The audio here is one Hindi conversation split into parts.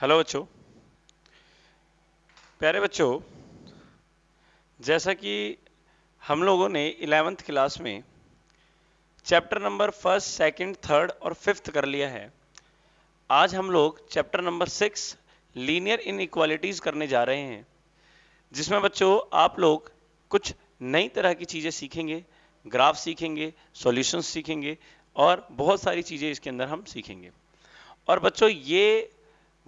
हेलो बच्चों प्यारे बच्चों जैसा कि हम लोगों ने इलेवेंथ क्लास में chapter number first second, third और फिफ्थ कर लिया है आज हम लोग चैप्टर नंबर सिक्स लीनियर इन करने जा रहे हैं जिसमें बच्चों आप लोग कुछ नई तरह की चीज़ें सीखेंगे ग्राफ सीखेंगे सॉल्यूशंस सीखेंगे और बहुत सारी चीज़ें इसके अंदर हम सीखेंगे और बच्चों ये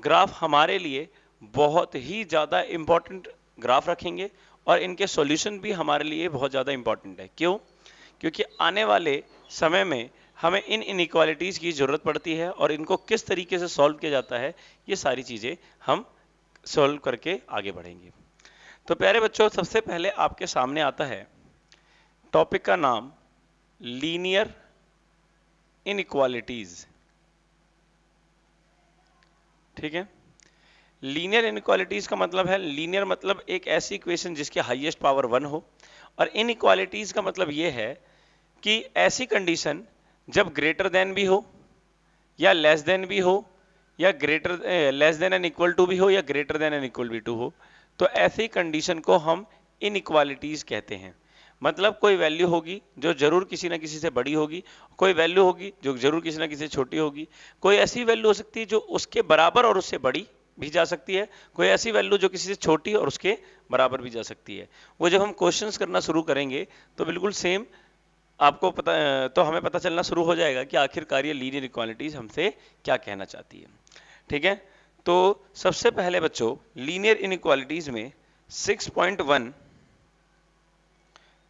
ग्राफ हमारे लिए बहुत ही ज़्यादा इम्पॉर्टेंट ग्राफ रखेंगे और इनके सॉल्यूशन भी हमारे लिए बहुत ज़्यादा इम्पॉर्टेंट है क्यों क्योंकि आने वाले समय में हमें इन इनक्वालिटीज़ की ज़रूरत पड़ती है और इनको किस तरीके से सॉल्व किया जाता है ये सारी चीज़ें हम सॉल्व करके आगे बढ़ेंगे तो प्यारे बच्चों सबसे पहले आपके सामने आता है टॉपिक का नाम लीनियर इनक्वालिटीज़ ठीक है लीनियर इनक्वालिटीज का मतलब है लीनियर मतलब एक ऐसी इक्वेशन जिसकी हाईएस्ट पावर वन हो और इन इक्वालिटीज का मतलब यह है कि ऐसी कंडीशन जब ग्रेटर देन भी हो या लेस देन भी हो या greater less than and equal to भी हो या ग्रेटर देन एन इक्वल भी टू हो तो ऐसी कंडीशन को हम इन कहते हैं मतलब कोई वैल्यू होगी जो जरूर किसी ना किसी से बड़ी होगी कोई वैल्यू होगी जो जरूर किसी ना किसी से छोटी होगी कोई ऐसी वैल्यू हो सकती है जो उसके बराबर और उससे बड़ी भी जा सकती है कोई ऐसी वैल्यू जो किसी से छोटी और उसके बराबर भी जा सकती है वो जब हम क्वेश्चंस करना शुरू करेंगे तो बिल्कुल सेम आपको पता तो हमें पता चलना शुरू हो जाएगा कि आखिरकार ये लीनियर इक्वालिटीज हमसे क्या कहना चाहती है ठीक है तो सबसे पहले बच्चों लीनियर इनक्वालिटीज में वन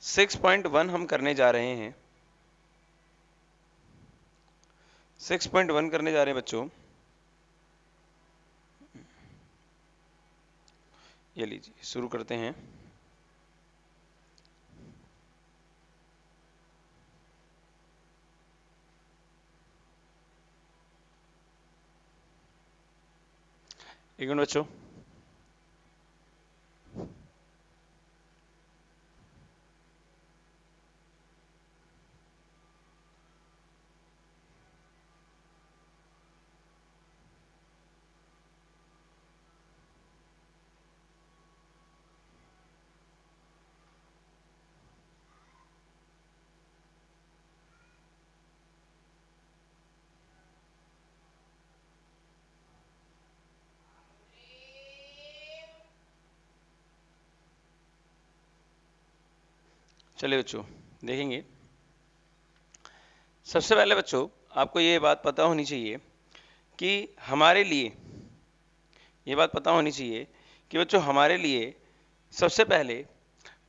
6.1 हम करने जा रहे हैं 6.1 करने जा रहे हैं बच्चों ये लीजिए शुरू करते हैं एक मिनट बच्चों चलिए बच्चों देखेंगे सबसे पहले बच्चों आपको ये बात पता होनी चाहिए कि हमारे लिए ये बात पता होनी चाहिए कि बच्चों हमारे लिए सबसे पहले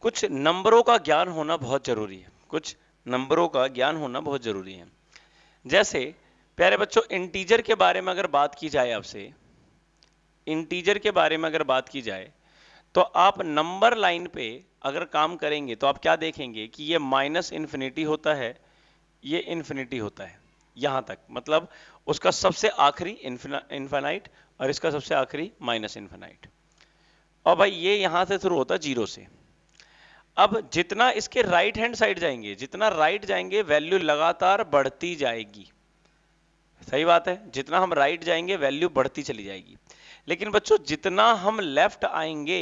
कुछ नंबरों का ज्ञान होना बहुत ज़रूरी है कुछ नंबरों का ज्ञान होना बहुत ज़रूरी है जैसे प्यारे बच्चों इंटीजर के बारे में अगर बात की जाए आपसे इंटीजर के बारे में अगर बात की जाए तो आप नंबर लाइन पे अगर काम करेंगे तो आप क्या देखेंगे कि ये माइनस इन्फिनिटी होता है ये इन्फिनिटी होता है यहां तक मतलब उसका सबसे आखिरी इन्फेनाइट और इसका सबसे आखिरी माइनस इन्फेनाइट और भाई ये यहां से शुरू होता जीरो से अब जितना इसके राइट हैंड साइड जाएंगे जितना राइट जाएंगे वैल्यू लगातार बढ़ती जाएगी सही बात है जितना हम राइट जाएंगे वैल्यू बढ़ती चली जाएगी लेकिन बच्चों जितना हम लेफ्ट आएंगे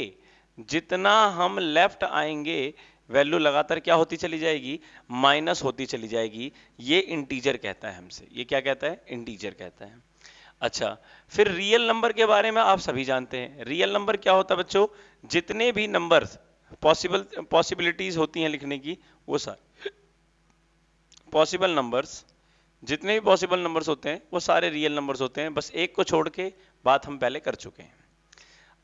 जितना हम लेफ्ट आएंगे वैल्यू लगातार क्या होती चली जाएगी माइनस होती चली जाएगी ये इंटीजर कहता है हमसे ये क्या कहता है इंटीजर कहता है अच्छा फिर रियल नंबर के बारे में आप सभी जानते हैं रियल नंबर क्या होता है बच्चों जितने भी नंबर पॉसिबल पॉसिबिलिटीज होती हैं लिखने की वो सारे पॉसिबल नंबर्स जितने भी पॉसिबल नंबर्स होते हैं वो सारे रियल नंबर्स होते हैं बस एक को छोड़ के बात हम पहले कर चुके हैं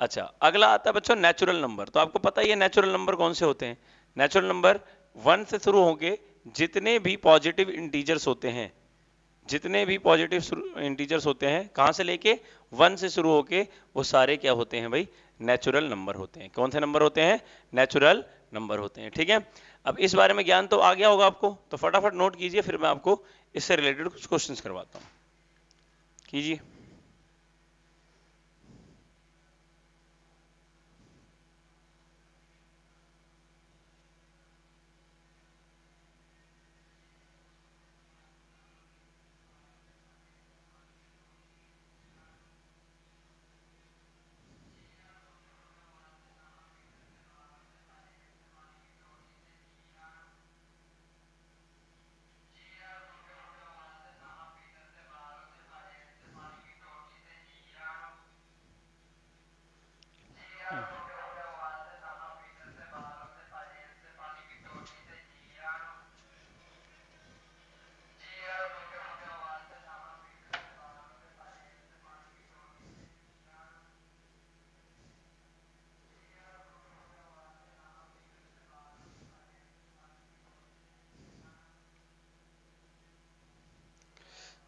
अच्छा अगला आता है बच्चों नेचुरल नंबर तो आपको पता ही है नेचुरल नंबर कौन से होते हैं नेचुरल नंबर वन से शुरू होंगे जितने भी पॉजिटिव इंटीजर्स होते हैं जितने भी पॉजिटिव इंटीजर्स होते हैं कहां से लेके वन से शुरू होके वो सारे क्या होते हैं भाई नेचुरल नंबर होते हैं कौन से नंबर होते हैं नेचुरल नंबर होते हैं ठीक है अब इस बारे में ज्ञान तो आ गया होगा आपको तो फटाफट नोट कीजिए फिर मैं आपको इससे रिलेटेड कुछ क्वेश्चन करवाता हूँ कीजिए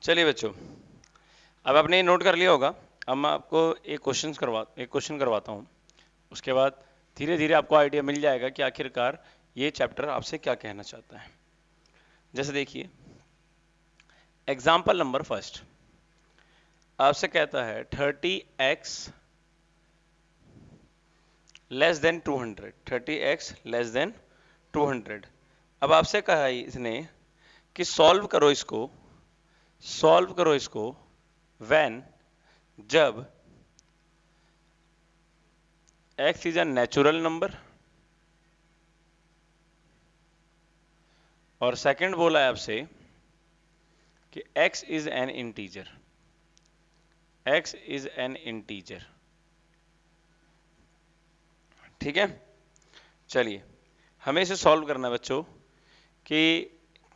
चलिए बच्चों अब आपने नोट कर लिया होगा अब मैं आपको एक क्वेश्चन करवा एक क्वेश्चन करवाता हूँ उसके बाद धीरे धीरे आपको आइडिया मिल जाएगा कि आखिरकार ये चैप्टर आपसे क्या कहना चाहता है जैसे देखिए एग्जाम्पल नंबर फर्स्ट आपसे कहता है thirty x less than two hundred thirty x less than two hundred अब आपसे कहा इसने कि सॉल्व करो इसको सॉल्व करो इसको वैन जब x is a natural number और सेकंड बोला है आपसे कि x is an integer x is an integer ठीक है चलिए हमें इसे सॉल्व करना है बच्चों कि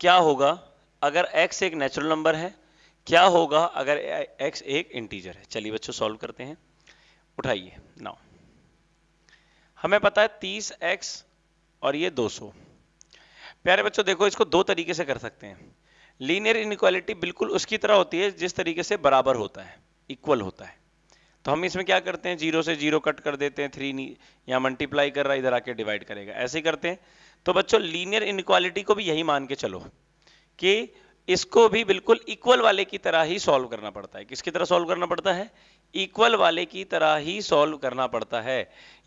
क्या होगा अगर x एक नेचुरल नंबर है क्या होगा अगर x एक इंटीजर है चलिए बच्चों सॉल्व करते हैं उठाइए नाउ हमें पता है 30x और ये 200 प्यारे बच्चों देखो इसको दो तरीके से कर सकते हैं लीनियर इनक्वालिटी बिल्कुल उसकी तरह होती है जिस तरीके से बराबर होता है इक्वल होता है तो हम इसमें क्या करते हैं जीरो से जीरो कट कर देते हैं थ्री या मल्टीप्लाई कर रहा है इधर आके डिवाइड करेगा ऐसे ही करते हैं तो बच्चों लीनियर इनक्वालिटी को भी यही मान के चलो कि इसको भी बिल्कुल इक्वल वाले की तरह ही सॉल्व करना पड़ता है किसकी तरह सॉल्व करना पड़ता है इक्वल वाले की तरह ही सॉल्व करना पड़ता है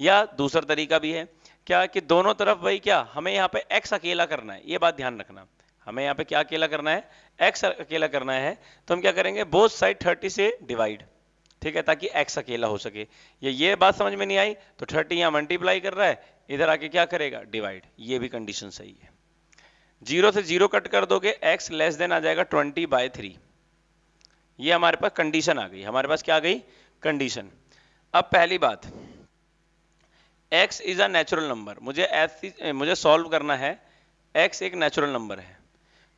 या दूसरा तरीका भी है क्या कि दोनों तरफ भाई क्या हमें यहाँ पे एक्स अकेला करना है ये बात ध्यान रखना हमें यहाँ पे क्या अकेला करना है एक्स अकेला करना है तो हम क्या करेंगे बोथ साइड थर्टी से डिवाइड ठीक है ताकि एक्स अकेला हो सके ये ये बात समझ में नहीं आई तो थर्टी यहाँ मल्टीप्लाई कर रहा है इधर आके क्या करेगा डिवाइड ये भी कंडीशन सही है जीरो से जीरो कट कर दोगे एक्स लेस देन आ जाएगा ट्वेंटी बाय थ्री ये हमारे पास कंडीशन आ गई हमारे पास क्या आ गई कंडीशन अब पहली बात x is a natural number मुझे ऐसी मुझे सॉल्व करना है x एक नेचुरल नंबर है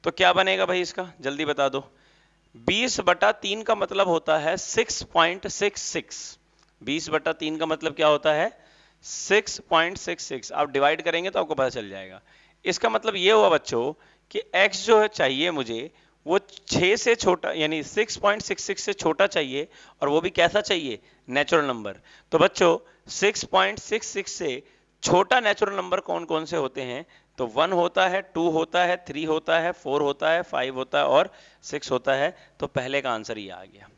तो क्या बनेगा भाई इसका जल्दी बता दो 20 बटा तीन का मतलब होता है 6.66 20 बटा तीन का मतलब क्या होता है 6.66 आप डिवाइड करेंगे तो आपको पता चल जाएगा इसका मतलब ये हुआ बच्चों कि x जो है चाहिए मुझे वो 6 से छोटा यानी 6.66 से छोटा चाहिए और वो भी कैसा चाहिए नेचुरल नंबर तो बच्चों 6.66 से छोटा नेचुरल नंबर कौन कौन से होते हैं तो वन होता है टू होता है थ्री होता है फोर होता है फाइव होता है और सिक्स होता है तो पहले का आंसर ये आ गया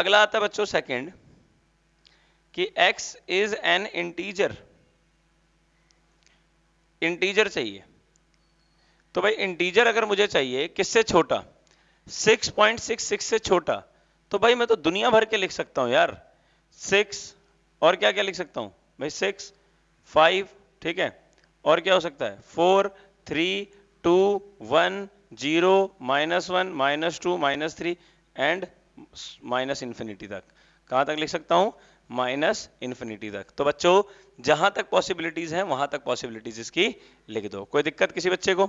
अगला आता है बच्चों सेकेंड कि x is an integer integer चाहिए तो भाई इंटीजर अगर मुझे चाहिए किससे छोटा 6.66 से छोटा तो भाई मैं तो दुनिया भर के लिख सकता हूं यार 6 और क्या क्या लिख सकता हूं भाई 6 5 ठीक है और क्या हो सकता है 4 3 2 1 0 minus one minus two minus three and minus infinity तक कहां तक लिख सकता हूं माइनस इंफिनिटी तक तो बच्चों जहां तक पॉसिबिलिटीज हैं वहां तक पॉसिबिलिटीज इसकी लिख दो कोई दिक्कत किसी बच्चे को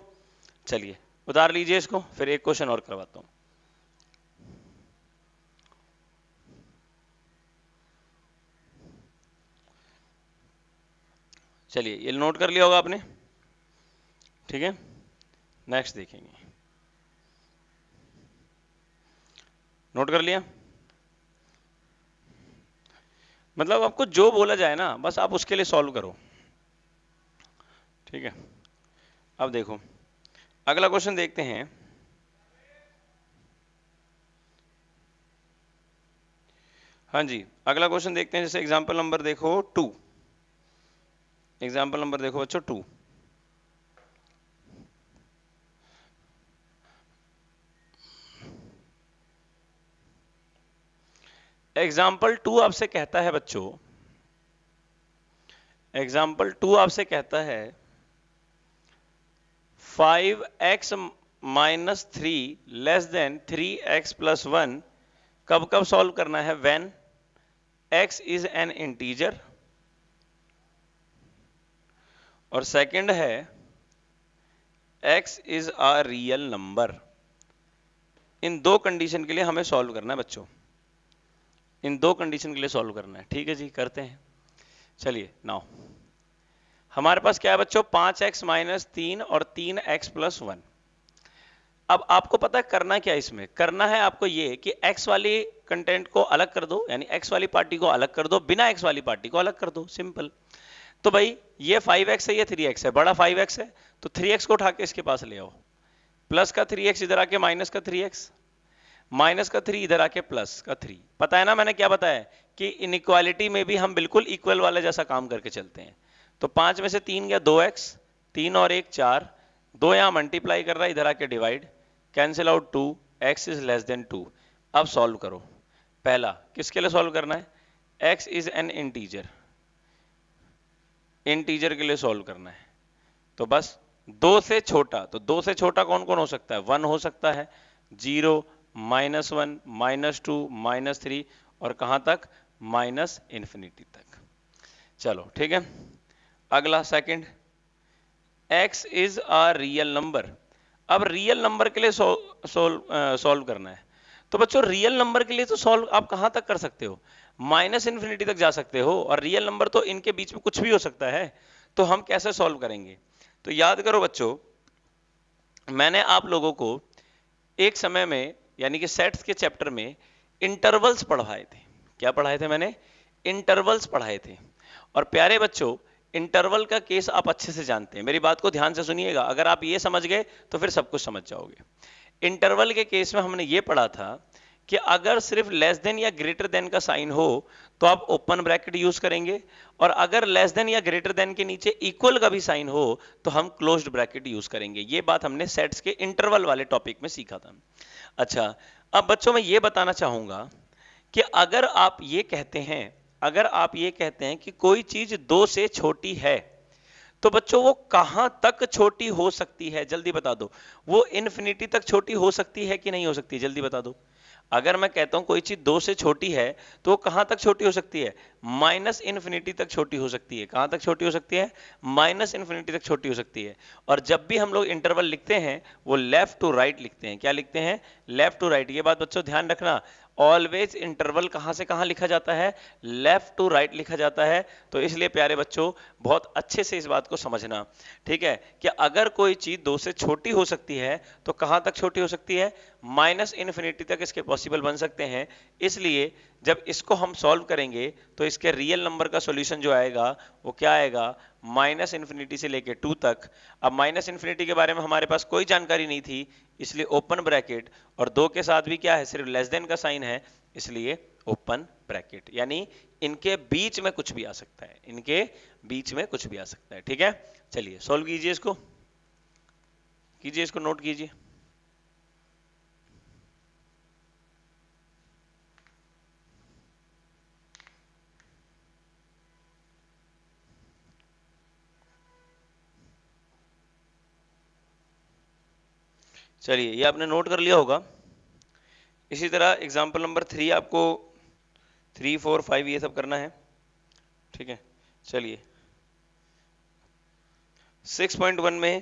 चलिए उतार लीजिए इसको फिर एक क्वेश्चन और करवाता हूं चलिए ये नोट कर लिया होगा आपने ठीक है नेक्स्ट देखेंगे नोट कर लिया मतलब आपको जो बोला जाए ना बस आप उसके लिए सॉल्व करो ठीक है अब देखो अगला क्वेश्चन देखते हैं हाँ जी अगला क्वेश्चन देखते हैं जैसे एग्जाम्पल नंबर देखो टू एग्जाम्पल नंबर देखो बच्चों टू एग्जाम्पल टू आपसे कहता है बच्चों एग्जाम्पल टू आपसे कहता है five x minus three less than three x plus one कब कब सॉल्व करना है when x is an integer और सेकंड है x is a real number इन दो कंडीशन के लिए हमें सॉल्व करना है बच्चों इन दो कंडीशन के लिए सॉल्व करना है ठीक है जी करते हैं चलिए नाउ हमारे पास क्या है बच्चों पांच एक्स माइनस तीन और तीन एक्स प्लस वन अब आपको पता है करना क्या इसमें करना है आपको ये कि x वाली कंटेंट को अलग कर दो यानी x वाली पार्टी को अलग कर दो बिना x वाली पार्टी को अलग कर दो सिंपल तो भाई ये 5x है ये 3x है बड़ा 5x है तो 3x को उठा के इसके पास ले आओ प्लस का 3x इधर आके माइनस का 3x माइनस का थ्री इधर आके प्लस का थ्री पता है ना मैंने क्या बताया कि इक्वालिटी में भी हम बिल्कुल इक्वल वाले जैसा काम करके चलते हैं तो पांच में से तीन गया दो एक्स तीन और एक चार दो यहां मल्टीप्लाई कर रहा है इधर आके divide cancel out two x is less than two अब सॉल्व करो पहला किसके लिए सॉल्व करना है x is an integer integer के लिए सॉल्व करना है तो बस दो से छोटा तो दो से छोटा कौन कौन हो सकता है वन हो सकता है zero minus one minus two minus three और कहां तक माइनस इंफिनिटी तक चलो ठीक है अगला second x is a real number अब रियल नंबर के लिए सोल्व सॉल्व करना है तो बच्चों रियल नंबर के लिए तो सॉल्व आप कहां तक कर सकते हो माइनस इंफिनिटी तक जा सकते हो और रियल नंबर तो इनके बीच में कुछ भी हो सकता है तो हम कैसे सॉल्व करेंगे तो याद करो बच्चों मैंने आप लोगों को एक समय में यानी कि सेट्स के चैप्टर में इंटरवल्स पढ़वाए थे क्या पढ़ाए थे मैंने इंटरवल्स पढ़ाए थे और प्यारे बच्चों इंटरवल का केस आप अच्छे से जानते हैं मेरी बात को ध्यान से सुनिएगा अगर आप ये समझ गए तो फिर सब कुछ समझ जाओगे इंटरवल के केस में हमने ये पढ़ा था कि अगर सिर्फ लेस देन या ग्रेटर देन का साइन हो तो आप ओपन ब्रैकेट यूज करेंगे और अगर लेस देन या ग्रेटर देन के नीचे इक्वल का भी साइन हो तो हम क्लोज्ड ब्रैकेट यूज करेंगे ये बात हमने सेट्स के इंटरवल वाले टॉपिक में सीखा था अच्छा अब बच्चों मैं ये बताना चाहूंगा कि अगर आप ये कहते हैं अगर आप ये कहते हैं कि कोई चीज दो से छोटी है तो बच्चों वो कहां तक छोटी हो सकती है जल्दी बता दो वो इन्फिनिटी तक छोटी हो सकती है कि नहीं हो सकती जल्दी बता दो अगर मैं कहता हूं कोई चीज दो से छोटी है तो वो कहां तक छोटी हो सकती है माइनस इन्फिनिटी तक छोटी हो सकती है कहां तक छोटी हो सकती है माइनस इन्फिनिटी तक छोटी हो सकती है और जब भी हम लोग इंटरवल लिखते हैं वो लेफ्ट टू राइट लिखते हैं क्या लिखते हैं लेफ्ट टू राइट ये बात बच्चों ध्यान रखना ऑलवेज इंटरवल कहां से कहां लिखा जाता है लेफ्ट टू राइट लिखा जाता है तो इसलिए प्यारे बच्चों बहुत अच्छे से इस बात को समझना ठीक है कि अगर कोई चीज दो से छोटी हो सकती है तो कहां तक छोटी हो सकती है माइनस इन्फिनिटी तक इसके पॉसिबल बन सकते हैं इसलिए जब इसको हम सॉल्व करेंगे तो इसके रियल नंबर का सोल्यूशन जो आएगा वो क्या आएगा माइनस इन्फिनिटी से लेके टू तक अब माइनस इन्फिनिटी के बारे में हमारे पास कोई जानकारी नहीं थी इसलिए ओपन ब्रैकेट और दो के साथ भी क्या है सिर्फ लेस देन का साइन है इसलिए ओपन ब्रैकेट यानी इनके बीच में कुछ भी आ सकता है इनके बीच में कुछ भी आ सकता है ठीक है चलिए सॉल्व कीजिए इसको कीजिए इसको नोट कीजिए चलिए ये आपने नोट कर लिया होगा इसी तरह एग्जाम्पल नंबर थ्री आपको थ्री फोर फाइव ये सब करना है ठीक है चलिए सिक्स पॉइंट वन में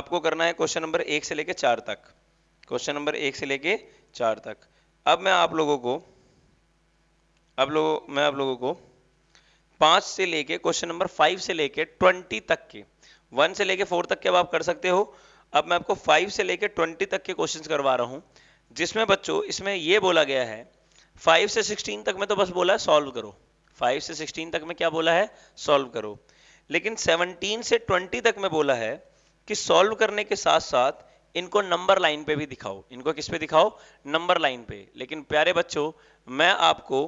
आपको करना है क्वेश्चन नंबर एक से लेके चार तक क्वेश्चन नंबर एक से लेके चार तक अब मैं आप लोगों को अब लोगों मैं आप लोगों को पांच से लेके क्वेश्चन नंबर फाइव से लेके ट्वेंटी तक के वन से लेके फोर तक के अब आप कर सकते हो अब मैं आपको फाइव से लेकर ट्वेंटी तक के क्वेश्चन करवा रहा हूं जिसमें बच्चों इसमें यह बोला गया है फाइव से सिक्सटीन तक में तो बस बोला है सॉल्व करो फाइव से सिक्सटीन तक में क्या बोला है सॉल्व करो लेकिन सेवनटीन से ट्वेंटी तक में बोला है कि सॉल्व करने के साथ साथ इनको नंबर लाइन पे भी दिखाओ इनको किस पे दिखाओ नंबर लाइन पे लेकिन प्यारे बच्चों मैं आपको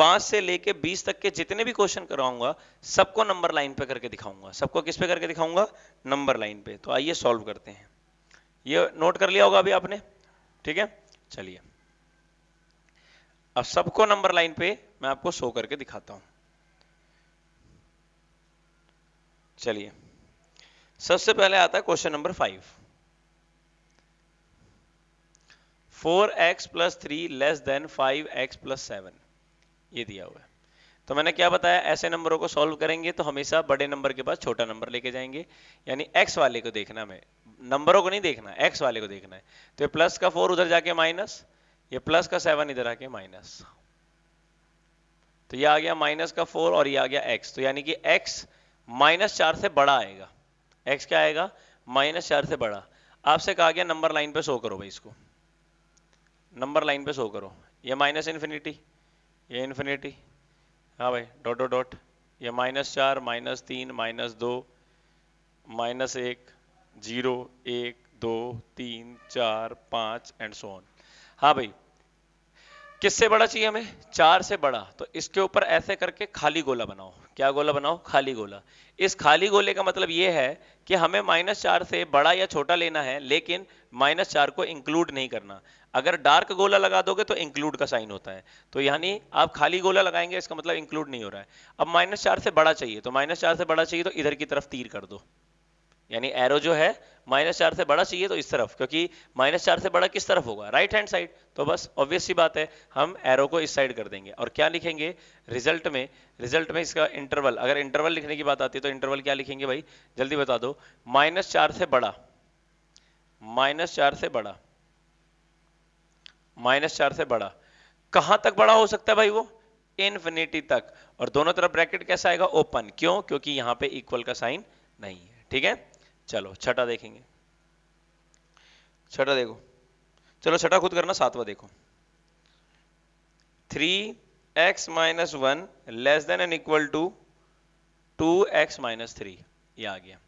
पांच से लेके बीस तक के जितने भी क्वेश्चन करवाऊंगा सबको नंबर लाइन पे करके दिखाऊंगा सबको किस पे करके दिखाऊंगा नंबर लाइन पे तो आइए सॉल्व करते हैं ये नोट कर लिया होगा अभी आपने ठीक है चलिए अब सबको नंबर लाइन पे मैं आपको शो करके दिखाता हूं चलिए सबसे पहले आता है question number five four x plus three less than five x plus seven ये दिया हुआ है तो मैंने क्या बताया ऐसे नंबरों को सॉल्व करेंगे तो हमेशा बड़े नंबर के पास छोटा नंबर लेके जाएंगे यानी एक्स वाले को देखना हमें नंबरों को नहीं देखना एक्स वाले को देखना है तो ये प्लस का फोर उधर जाके माइनस ये प्लस का सेवन इधर आके माइनस तो ये आ गया माइनस का फोर और ये आ गया एक्स तो यानी कि एक्स माइनस चार से बड़ा आएगा एक्स क्या आएगा माइनस चार से बड़ा आपसे कहा गया नंबर लाइन पे शो करो भाई इसको नंबर लाइन पे शो करो ये माइनस इन्फिनिटी ये इन्फिनिटी हाँ भाई डॉट डॉट डॉट ये माइनस चार माइनस तीन माइनस दो माइनस एक जीरो एक दो तीन चार पाँच एंड सो ऑन हाँ भाई किससे बड़ा चाहिए हमें चार से बड़ा तो इसके ऊपर ऐसे करके खाली गोला बनाओ क्या गोला बनाओ खाली गोला इस खाली गोले का मतलब यह है कि हमें माइनस चार से बड़ा या छोटा लेना है लेकिन माइनस चार को इंक्लूड नहीं करना अगर डार्क गोला लगा दोगे तो इंक्लूड का साइन होता है तो यानी आप खाली गोला लगाएंगे इसका मतलब इंक्लूड नहीं हो रहा है अब माइनस चार से बड़ा चाहिए तो माइनस चार से बड़ा चाहिए तो इधर की तरफ तीर कर दो यानी एरो जो है माइनस चार से बड़ा चाहिए तो इस तरफ क्योंकि माइनस चार से बड़ा किस तरफ होगा राइट हैंड साइड तो बस ऑब्वियस सी बात है हम एरो को इस साइड कर देंगे और क्या लिखेंगे रिजल्ट में रिजल्ट में इसका इंटरवल अगर इंटरवल लिखने की बात आती है तो इंटरवल क्या लिखेंगे भाई जल्दी बता दो माइनस चार से बड़ा माइनस चार से बड़ा माइनस चार से बड़ा कहां तक बड़ा हो सकता है भाई वो इनफिनिटी तक और दोनों तरफ ब्रैकेट कैसा आएगा ओपन क्यों क्योंकि यहां पे इक्वल का साइन नहीं है ठीक है चलो छठा देखेंगे छठा देखो चलो छठा खुद करना सातवा देखो three x minus one less than and equal to two x minus three ये आ गया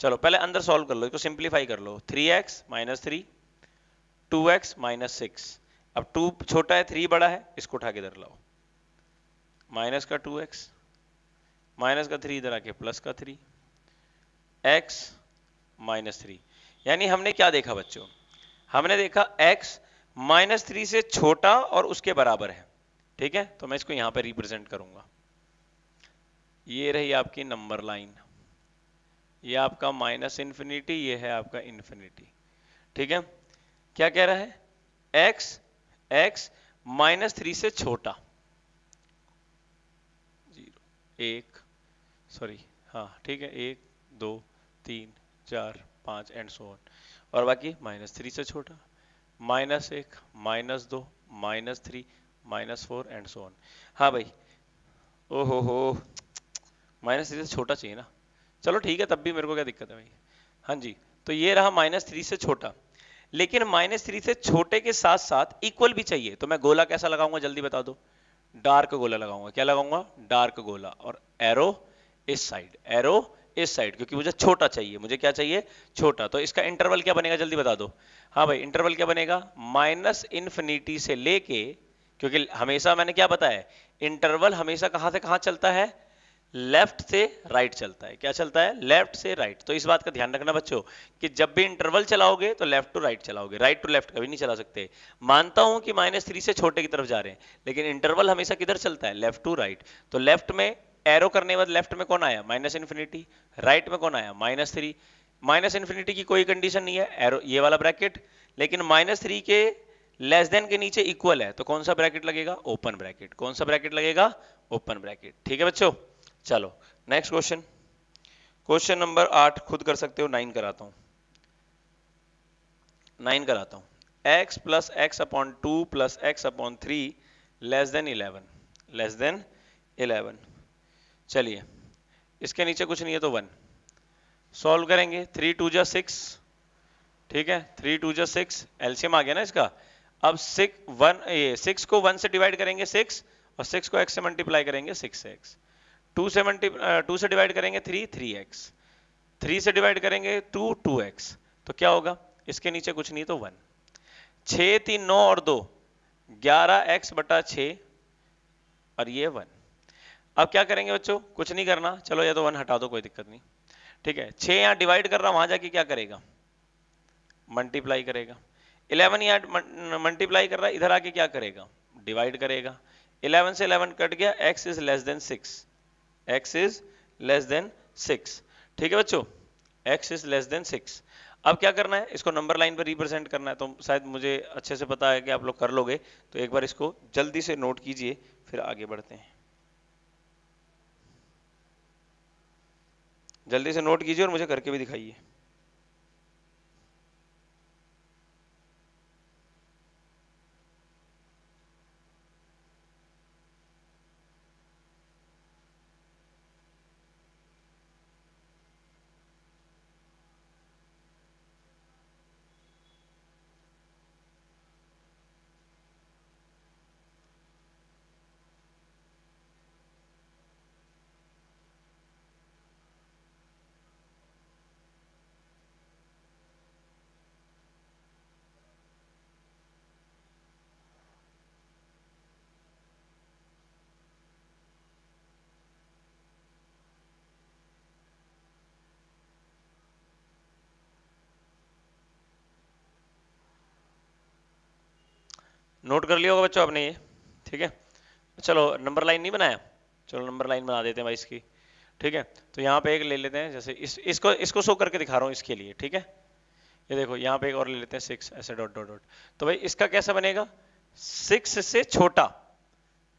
चलो पहले अंदर सॉल्व कर लो इसको सिंप्लीफाई कर लो three x minus three two x minus six अब टू छोटा है थ्री बड़ा है इसको उठा के इधर लाओ माइनस का टू एक्स माइनस का थ्री इधर आके प्लस का थ्री एक्स माइनस थ्री यानी हमने क्या देखा बच्चों हमने देखा x माइनस थ्री से छोटा और उसके बराबर है ठीक है तो मैं इसको यहां पर रिप्रेजेंट करूंगा ये रही आपकी नंबर लाइन ये आपका माइनस इंफिनिटी ये है आपका इंफिनिटी ठीक है क्या कह रहा है x x माइनस थ्री से छोटा जीरो एक सॉरी हाँ ठीक है एक दो तीन चार पांच एंड सो वन और बाकी माइनस थ्री से छोटा माइनस एक माइनस दो minus three minus four and so on हाँ भाई ओहो हो माइनस थ्री से छोटा चाहिए ना चलो ठीक है तब भी मेरे को क्या दिक्कत है भाई हाँ जी तो ये रहा माइनस थ्री से छोटा लेकिन माइनस थ्री से छोटे के साथ साथ इक्वल भी चाहिए तो मैं गोला कैसा लगाऊंगा जल्दी बता दो डार्क गोला लगाऊंगा क्या लगाऊंगा डार्क गोला और एरो इस साइड एरो इस साइड क्योंकि मुझे छोटा चाहिए मुझे क्या चाहिए छोटा तो इसका इंटरवल क्या बनेगा जल्दी बता दो हाँ भाई इंटरवल क्या बनेगा माइनस इन्फिनिटी से लेके क्योंकि हमेशा मैंने क्या बताया इंटरवल हमेशा कहां से कहां चलता है लेफ्ट से राइट right चलता है क्या चलता है लेफ्ट से राइट right. तो इस बात का ध्यान रखना बच्चों कि जब भी इंटरवल चलाओगे तो लेफ्ट टू राइट चलाओगे राइट टू लेफ्ट कभी नहीं चला सकते मानता हूं कि माइनस थ्री से छोटे की तरफ जा रहे हैं लेकिन इंटरवल हमेशा किधर चलता है लेफ्ट टू राइट तो लेफ्ट में एरो करने के बाद लेफ्ट में कौन आया माइनस इन्फिनिटी राइट में कौन आया माइनस थ्री माइनस इन्फिनिटी की कोई कंडीशन नहीं है एरो ये वाला ब्रैकेट लेकिन माइनस थ्री के लेस देन के नीचे इक्वल है तो कौन सा ब्रैकेट लगेगा ओपन ब्रैकेट कौन सा ब्रैकेट लगेगा ओपन ब्रैकेट ठीक है बच्चों चलो नेक्स्ट क्वेश्चन क्वेश्चन नंबर आठ खुद कर सकते हो नाइन कराता हूं नाइन कराता हूं x plus x upon two plus x upon three less than eleven less than eleven चलिए इसके नीचे कुछ नहीं है तो वन सॉल्व करेंगे थ्री टू जा सिक्स ठीक है थ्री टू जा सिक्स एल्सियम आ गया ना इसका अब सिक्स वन ये सिक्स को वन से डिवाइड करेंगे सिक्स और सिक्स को एक्स से मल्टीप्लाई करेंगे सिक्स एक्स टू से मल्टी टू से डिवाइड करेंगे थ्री थ्री एक्स थ्री से डिवाइड करेंगे टू टू एक्स तो क्या होगा इसके नीचे कुछ नहीं तो वन छ तीन नौ और दो ग्यारह एक्स बटा छ और ये वन अब क्या करेंगे बच्चों कुछ नहीं करना चलो या तो वन हटा दो कोई दिक्कत नहीं ठीक है छह यहाँ डिवाइड कर रहा वहां जाके क्या करेगा मल्टीप्लाई करेगा इलेवन यहाँ मल्टीप्लाई कर रहा है इधर आके क्या करेगा डिवाइड करेगा इलेवन से इलेवन कट गया x is less than six x is less than six ठीक है बच्चों x is less than six अब क्या करना है इसको नंबर लाइन पर रिप्रेजेंट करना है तो शायद मुझे अच्छे से पता है कि आप लोग कर लोगे तो एक बार इसको जल्दी से नोट कीजिए फिर आगे बढ़ते हैं जल्दी से नोट कीजिए और मुझे करके भी दिखाइए नोट कर लिया होगा बच्चों आपने ये ठीक है चलो नंबर लाइन नहीं बनाया चलो नंबर लाइन बना देते हैं भाई इसकी ठीक है तो यहाँ पे एक ले लेते हैं जैसे इस इसको इसको शो करके दिखा रहा हूँ इसके लिए ठीक है ये देखो यहाँ पे एक और ले लेते हैं सिक्स ऐसे डॉट डॉट डॉट तो भाई इसका कैसा बनेगा सिक्स से छोटा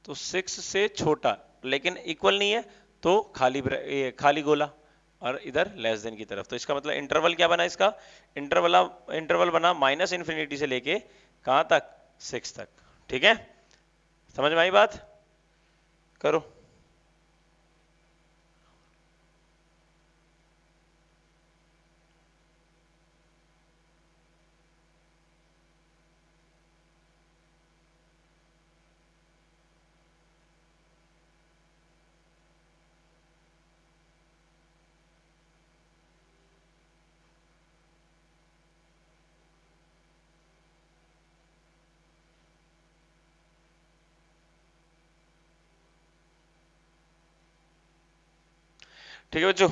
तो सिक्स से छोटा लेकिन इक्वल नहीं है तो खाली ये खाली गोला और इधर लेस देन की तरफ तो इसका मतलब इंटरवल क्या बना इसका इंटरवल इंटरवल बना माइनस इन्फिनिटी से लेके कहाँ तक सिक्स तक ठीक है समझ में आई बात करो ठीक है बच्चों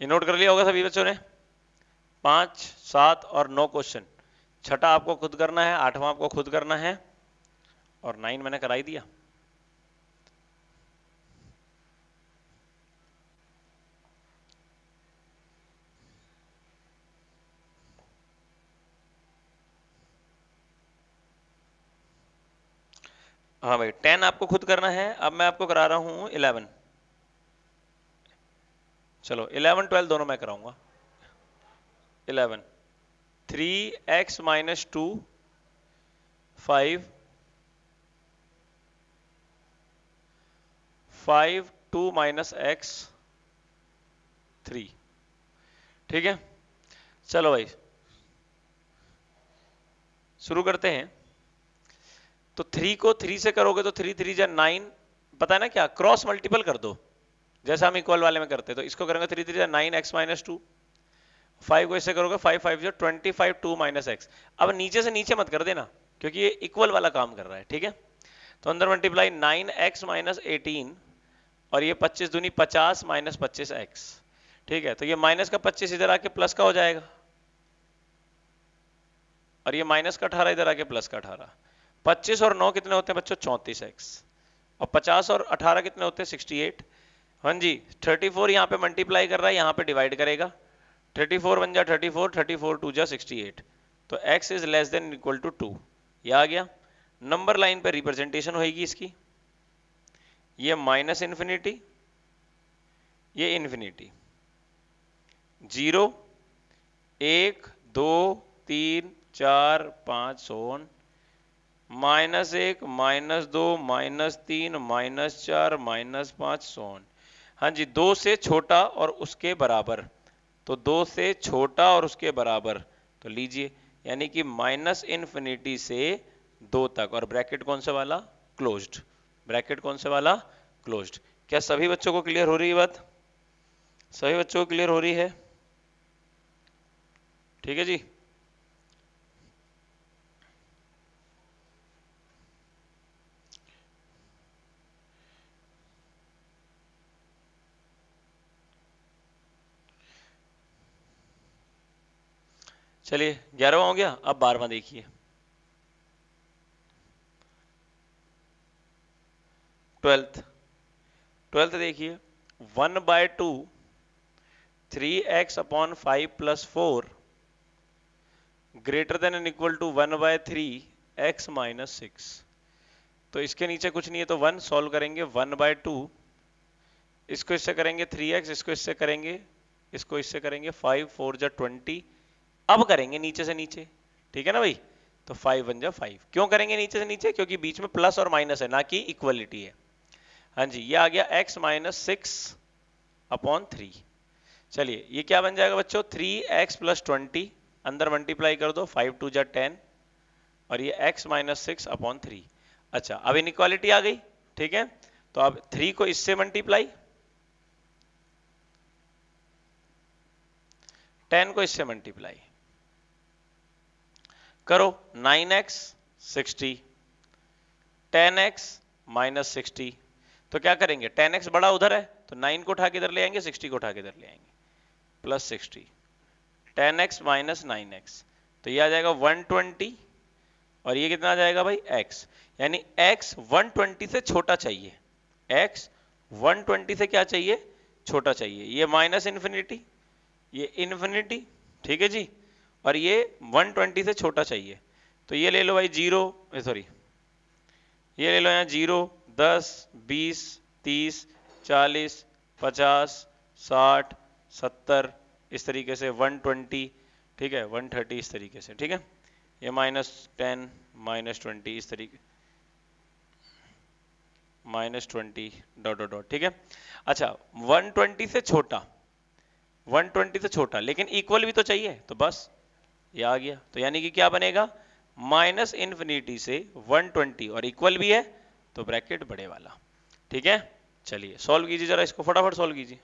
ये नोट कर लिया होगा सभी बच्चों ने पांच सात और नौ क्वेश्चन छठा आपको खुद करना है आठवां आपको खुद करना है और नाइन मैंने कराई दिया हाँ भाई टेन आपको खुद करना है अब मैं आपको करा रहा हूं इलेवन चलो इलेवन ट्वेल्व दोनों मैं कराऊंगा eleven three x minus two five five two minus x three ठीक है चलो भाई शुरू करते हैं तो थ्री को थ्री से करोगे तो थ्री थ्री जै नाइन पता है ना क्या क्रॉस मल्टीपल कर दो जैसा हम इक्वल वाले में करते तो इसको करेंगे थ्री थ्री जै nine x minus two five को इससे करोगे फाइव फाइव जो twenty five two minus x अब नीचे से नीचे मत कर देना क्योंकि ये इक्वल वाला काम कर रहा है ठीक है तो अंदर multiply nine x minus eighteen और ये पच्चीस दूनी पचास माइनस पच्चीस एक्स ठीक है तो ये माइनस का पच्चीस इधर आके प्लस का हो जाएगा और ये माइनस का अठारह इधर आके प्लस का अठारह पच्चीस और नौ कितने होते हैं बच्चों चौंतीस एक्स और पचास और अठारह कितने होते हैं एट हाँ जी थर्टी फोर यहाँ पे मल्टीप्लाई कर रहा है यहाँ पे डिवाइड करेगा थर्टी फोर वन जा thirty four thirty four two जा सिक्सटी तो x is less than equal to two यह आ गया नंबर लाइन पे रिप्रेजेंटेशन होगी इसकी ये माइनस इन्फिनिटी ये इन्फिनिटी जीरो एक दो तीन चार पाँच सोन माइनस एक माइनस दो माइनस तीन माइनस चार माइनस पांच सोन हाँ जी दो से छोटा और उसके बराबर तो दो से छोटा और उसके बराबर तो लीजिए यानी कि माइनस इन्फिनिटी से दो तक और ब्रैकेट कौन सा वाला क्लोज्ड ब्रैकेट कौन सा वाला क्लोज्ड क्या सभी बच्चों को क्लियर हो रही है बात सभी बच्चों को क्लियर हो रही है ठीक है जी चलिए ग्यारहवा हो गया अब बारहवा देखिए ट्वेल्थ ट्वेल्थ देखिए one by two three x upon five plus four greater than and equal to one by three x minus six तो इसके नीचे कुछ नहीं है तो वन सॉल्व करेंगे वन बाय टू इसको इससे करेंगे थ्री एक्स इसको इससे करेंगे इसको इससे करेंगे फाइव फोर जो ट्वेंटी अब करेंगे नीचे से नीचे ठीक है ना भाई तो फाइव वन जा फाइव क्यों करेंगे नीचे से नीचे क्योंकि बीच में प्लस और माइनस है ना कि इक्वलिटी है हाँ जी ये आ गया x minus six upon three चलिए ये क्या बन जाएगा बच्चों थ्री एक्स प्लस ट्वेंटी अंदर मल्टीप्लाई कर दो फाइव टू जा टेन और ये x minus six upon three अच्छा अब इन इक्वालिटी आ गई ठीक है तो अब थ्री को इससे मल्टीप्लाई टेन को इससे मल्टीप्लाई करो 9x 60 10x ten x minus तो क्या करेंगे 10x बड़ा उधर है तो 9 को उठा के इधर ले आएंगे 60 को उठा के इधर ले आएंगे plus 60 ten x minus nine तो ये आ जाएगा 120 और ये कितना आ जाएगा भाई x यानी x 120 से छोटा चाहिए x 120 से क्या चाहिए छोटा चाहिए ये माइनस इन्फिनिटी ये इन्फिनिटी ठीक है जी और ये 120 से छोटा चाहिए तो ये ले लो भाई जीरो सॉरी ये ले लो यहाँ जीरो दस बीस तीस चालीस पचास साठ सत्तर इस तरीके से 120 ठीक है 130 इस तरीके से ठीक है ये माइनस टेन माइनस ट्वेंटी इस तरीके minus twenty dot dot dot ठीक है अच्छा 120 से छोटा 120 से छोटा लेकिन इक्वल भी तो चाहिए तो बस ये आ गया तो यानी कि क्या बनेगा माइनस इन्फिनिटी से 120 और इक्वल भी है तो ब्रैकेट बड़े वाला ठीक है चलिए सॉल्व कीजिए जरा इसको फटाफट सॉल्व कीजिए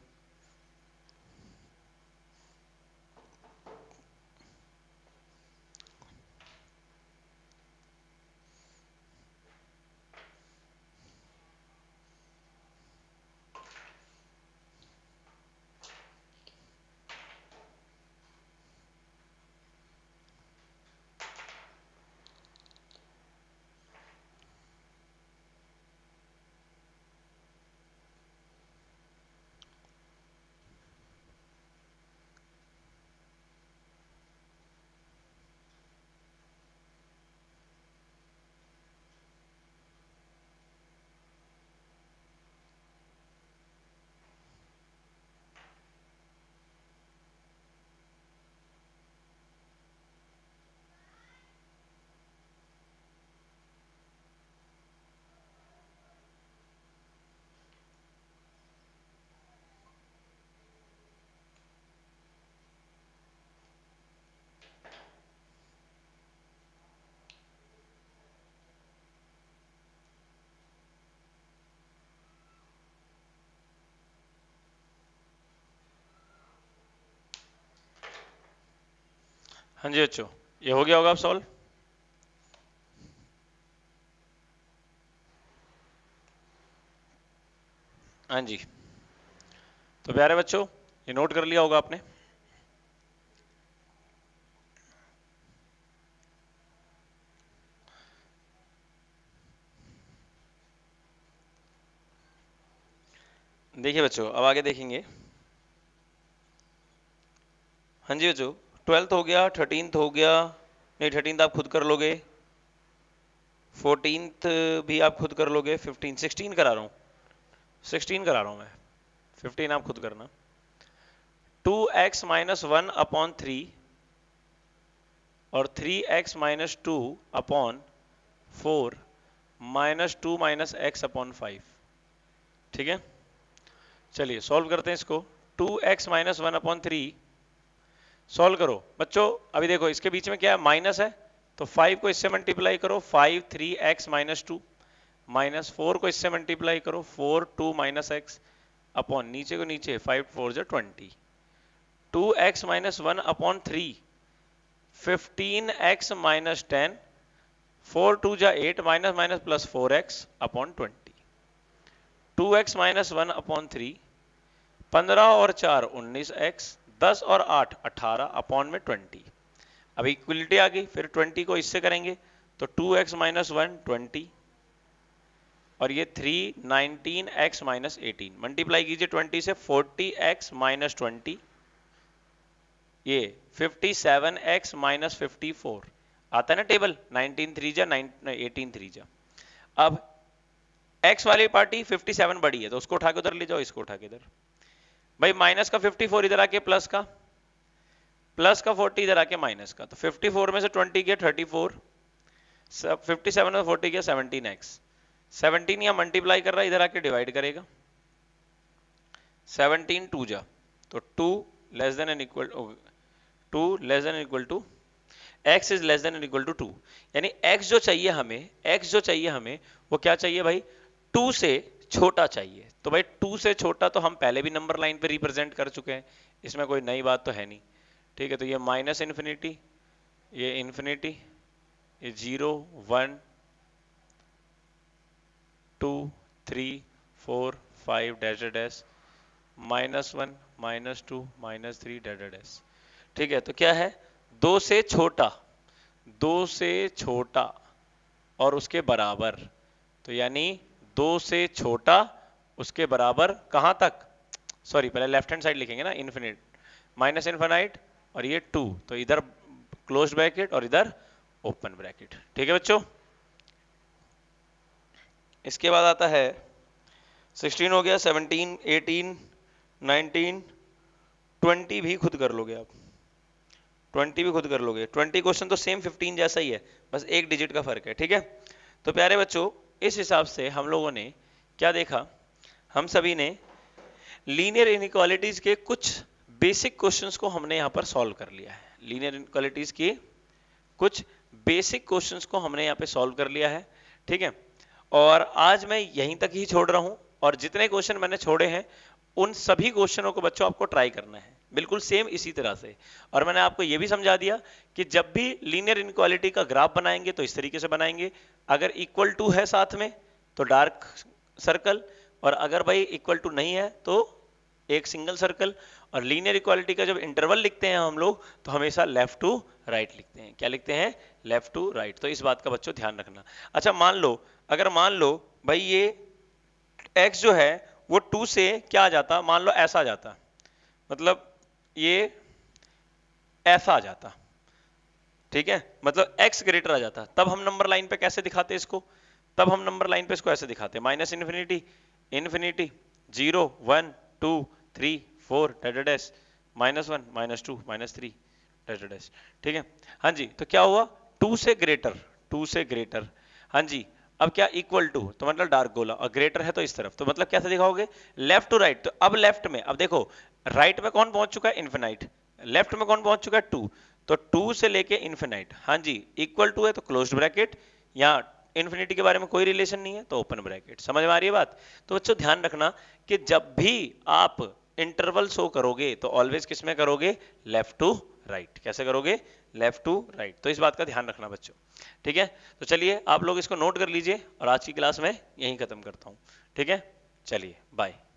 हाँ जी अच्छो ये हो गया होगा आप सॉल्व हाँ जी तो प्यारे बच्चों ये नोट कर लिया होगा आपने देखिए बच्चों अब आगे देखेंगे हाँ जी बच्चों ट्वेल्थ हो गया थर्टीनथ हो गया नहीं थर्टीनथ आप खुद कर लोगे फोर्टीनथ भी आप खुद कर लोगे फिफ्टीन सिक्सटीन करा रहा हूँ सिक्सटीन करा रहा हूँ मैं फिफ्टीन आप खुद करना two x minus one upon three और three x minus two upon four minus two minus x upon five ठीक है चलिए सॉल्व करते हैं इसको two x minus one upon three solve करो बच्चों अभी देखो इसके बीच में क्या है माइनस है तो फाइव को इससे मल्टीप्लाई करो five three x minus two minus four को इससे मल्टीप्लाई करो four two minus x upon नीचे को नीचे फाइव फोर जो twenty two x minus one upon three fifteen x minus ten four two जो eight minus minus plus four x upon twenty two x minus one upon three पंद्रह और चार उन्नीस एक्स दस और आठ अठारह अपॉन में ट्वेंटी अब इक्वलिटी आ गई फिर ट्वेंटी को इससे करेंगे तो two x minus one twenty और ये three nineteen x minus eighteen multiply कीजिए ट्वेंटी से फोर्टी एक्स माइनस ट्वेंटी ये fifty seven x minus fifty four आता है ना टेबल नाइनटीन थ्री जा एटीन थ्री जा अब एक्स वाली पार्टी फिफ्टी सेवन बड़ी है तो उसको उठा के उधर ले जाओ इसको उठा के इधर भाई माइनस का 54 इधर आके प्लस का प्लस का 40 इधर आके माइनस का तो 54 में से 20 गया 34 फोर फिफ्टी सेवन में फोर्टी गया सेवनटीन एक्स सेवनटीन या मल्टीप्लाई कर रहा है इधर आके डिवाइड करेगा 17 टू जा तो 2 less than and equal to less than equal to x is less than equal to two यानी x जो चाहिए हमें x जो चाहिए हमें वो क्या चाहिए भाई 2 से छोटा चाहिए तो भाई टू से छोटा तो हम पहले भी नंबर लाइन पे रिप्रेजेंट कर चुके हैं इसमें कोई नई बात तो है नहीं ठीक है तो ये माइनस इन्फिनिटी ये इन्फिनिटी ये zero one two three four five dash dash minus one minus two minus three dash dash ठीक है तो क्या है दो से छोटा दो से छोटा और उसके बराबर तो यानी दो से छोटा उसके बराबर कहां तक सॉरी पहले लेफ्ट हैंड साइड लिखेंगे ना इन्फिनिट माइनस इन्फिनाइट और ये टू तो इधर क्लोज ब्रैकेट और इधर ओपन ब्रैकेट ठीक है बच्चों इसके बाद आता है 16 हो गया 17, 18, 19, 20 भी खुद कर लोगे आप 20 भी खुद कर लोगे 20 क्वेश्चन तो सेम 15 जैसा ही है बस एक डिजिट का फर्क है ठीक है तो प्यारे बच्चों इस हिसाब से हम लोगों ने क्या देखा हम सभी ने लीनियर इनक्वालिटीज़ के कुछ बेसिक क्वेश्चंस को हमने यहाँ पर सॉल्व कर लिया है लीनियर इनक्वालिटीज़ के कुछ बेसिक क्वेश्चंस को हमने यहाँ पे सॉल्व कर लिया है ठीक है और आज मैं यहीं तक ही छोड़ रहा हूँ और जितने क्वेश्चन मैंने छोड़े हैं उन सभी क्वेश्चनों को बच्चों आपको ट्राई करना है बिल्कुल सेम इसी तरह से और मैंने आपको यह भी समझा दिया कि जब भी लीनियर इनक्वालिटी का ग्राफ बनाएंगे तो इस तरीके से बनाएंगे अगर इक्वल टू है साथ में तो डार्क सर्कल और अगर भाई इक्वल टू नहीं है तो एक सिंगल सर्कल और लीनियर इक्वालिटी का जब इंटरवल लिखते हैं हम लोग तो हमेशा लेफ्ट टू राइट लिखते हैं क्या लिखते हैं लेफ्ट टू राइट तो इस बात का बच्चों ध्यान रखना अच्छा मान लो अगर मान लो भाई ये एक्स जो है वो टू से क्या आ जाता मान लो ऐसा आ जाता मतलब ये ऐसा आ जाता ठीक है मतलब x ग्रेटर आ जाता तब हम नंबर लाइन पे कैसे दिखाते इसको तब हम नंबर लाइन पे इसको ऐसे दिखाते minus infinity infinity zero one two three four डेडेडेस minus one minus two minus three डेडेडेस ठीक है हाँ जी तो क्या हुआ टू से ग्रेटर टू से ग्रेटर हाँ जी अब क्या इक्वल टू तो मतलब डार्क गोला और ग्रेटर है तो इस तरफ तो मतलब कैसे दिखाओगे लेफ्ट टू राइट तो अब लेफ्ट में अब देखो राइट में कौन पहुंच चुका है इन्फेनाइट लेफ्ट में कौन पहुंच चुका है टू तो टू से लेके इन्फेनाइट हाँ जी इक्वल टू है तो क्लोज ब्रैकेट या इन्फिनिटी के बारे में कोई रिलेशन नहीं है तो ओपन ब्रैकेट समझ में आ रही है बात तो बच्चों ध्यान रखना कि जब भी आप इंटरवल शो करोगे तो ऑलवेज किस में करोगे लेफ्ट टू राइट कैसे करोगे लेफ्ट टू राइट तो इस बात का ध्यान रखना बच्चों ठीक है तो चलिए आप लोग इसको नोट कर लीजिए और आज की क्लास में यही खत्म करता हूँ ठीक है चलिए बाय